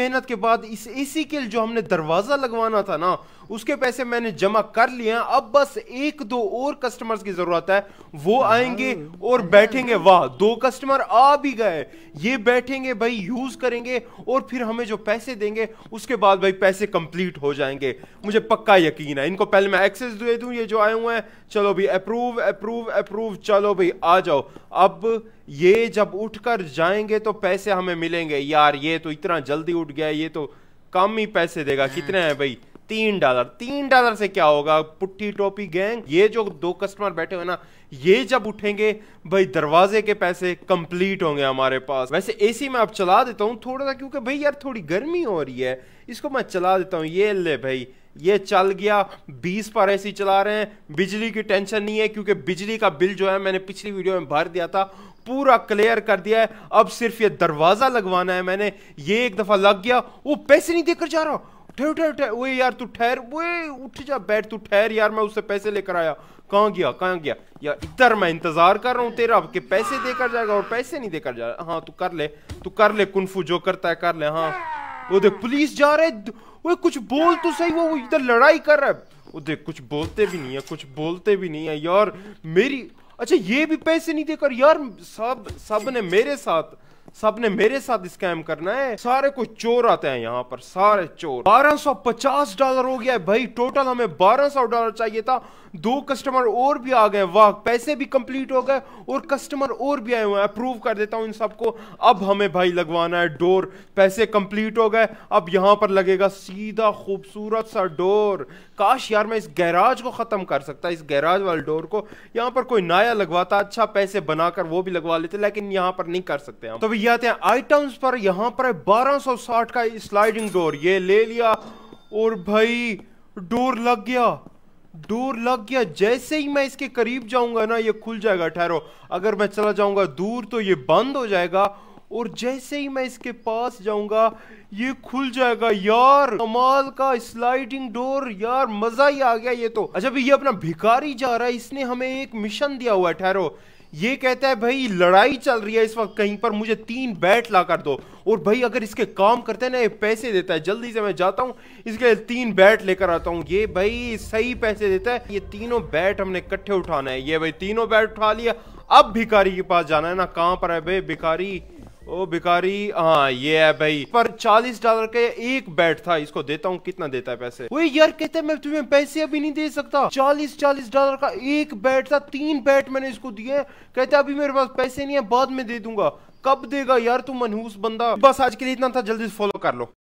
मेहनत के बाद इस एसी के जो हमने दरवाज़ा लगवाना था ना उसके पैसे मैंने जमा कर लिए अब बस एक दो और कस्टमर्स की जरूरत है वो हाँ। आएंगे और बैठेंगे वाह दो कस्टमर आ भी गए ये बैठेंगे भाई यूज करेंगे और फिर हमें जो पैसे देंगे उसके बाद भाई पैसे कंप्लीट हो जाएंगे मुझे पक्का यकीन है इनको पहले मैं एक्सेस दे दूं ये जो आए हुए हैं चलो भाई अप्रूव अप्रूव अप्रूव चलो भाई आ जाओ अब ये जब उठकर जाएंगे तो पैसे हमें मिलेंगे यार ये तो इतना जल्दी उठ गया ये तो कम ही पैसे देगा कितने हैं हाँ। भाई तीन डॉलर तीन डॉलर से क्या होगा पुट्टी टोपी गैंग ये जो दो कस्टमर बैठे हुए ना ये जब उठेंगे भाई दरवाजे के पैसे कंप्लीट होंगे हमारे पास वैसे एसी में अब चला देता हूँ थोड़ा सा क्योंकि भाई यार थोड़ी गर्मी हो रही है इसको मैं चला देता हूँ ये ले भाई ये चल गया 20 पर ऐसी चला रहे हैं बिजली की टेंशन नहीं है क्योंकि बिजली का बिल जो है मैंने पिछली वीडियो में भर दिया था पूरा क्लियर कर दिया है अब सिर्फ ये दरवाजा लगवाना है मैंने ये एक दफा लग गया वो पैसे नहीं देकर जा रहा ठहर ठहर ठहर वे यार तू ठहर वे उठ जा बैठ तू ठहर यार मैं उससे पैसे लेकर आया कहाँ गया कहाँ गया यार इधर मैं इंतजार कर रहा हूँ तेरा के पैसे देकर जाएगा और पैसे नहीं देकर जाएगा हाँ तू कर ले तू कर ले कुनफू जो करता है कर ले हाँ वो देख पुलिस जा रहे वो कुछ बोल तो सही वो इधर लड़ाई कर रहा है वो देख कुछ बोलते भी नहीं है कुछ बोलते भी नहीं है यार मेरी अच्छा ये भी पैसे नहीं देकर यार सब सब ने मेरे साथ सबने मेरे साथ स्कैम करना है सारे कुछ चोर आते हैं यहाँ पर सारे चोर 1250 डॉलर हो गया है भाई टोटल हमें 1200 डॉलर चाहिए था दो कस्टमर और भी आ गए वाह पैसे भी कंप्लीट हो गए और कस्टमर और भी आए हुए हैं अप्रूव कर देता हूँ इन सबको अब हमें भाई लगवाना है डोर पैसे कंप्लीट हो गए अब यहाँ पर लगेगा सीधा खूबसूरत सा डोर काश यार मैं इस गैराज को ख़त्म कर सकता इस गैराज वाले डोर को यहाँ पर कोई नया लगवाता अच्छा पैसे बनाकर वो भी लगवा लेते लेकिन यहाँ पर नहीं कर सकते हम तो ये आते हैं आइटम्स पर यहाँ पर बारह 1260 का स्लाइडिंग डोर ये ले लिया और भाई डोर लग गया डोर लग गया जैसे ही मैं इसके करीब जाऊंगा ना ये खुल जाएगा ठहरो अगर मैं चला जाऊंगा दूर तो ये बंद हो जाएगा और जैसे ही मैं इसके पास जाऊंगा ये खुल जाएगा यार कमाल का स्लाइडिंग डोर यार मजा ही आ गया ये तो अच्छा भी ये अपना भिखारी जा रहा है इसने हमें एक मिशन दिया हुआ है ठहरो ये कहता है भाई लड़ाई चल रही है इस वक्त कहीं पर मुझे तीन बैट ला कर दो और भाई अगर इसके काम करते हैं ना ये पैसे देता है जल्दी से मैं जाता हूँ इसके तीन बैट लेकर आता हूँ ये भाई सही पैसे देता है ये तीनों बैट हमने इकट्ठे उठाना है ये भाई तीनों बैट उठा लिया अब भिखारी के पास जाना है ना कहाँ पर है भाई भिखारी ओ भिकारी हाँ ये है भाई पर चालीस डॉलर का एक बैट था इसको देता हूँ कितना देता है पैसे वही यार कहते मैं तुम्हें पैसे अभी नहीं दे सकता चालीस चालीस डॉलर का एक बैट था तीन बैट मैंने इसको दिए कहते अभी मेरे पास पैसे नहीं है बाद में दे दूंगा कब देगा यार तू मनहूस बंदा बस आज के लिए इतना था जल्दी फॉलो कर लो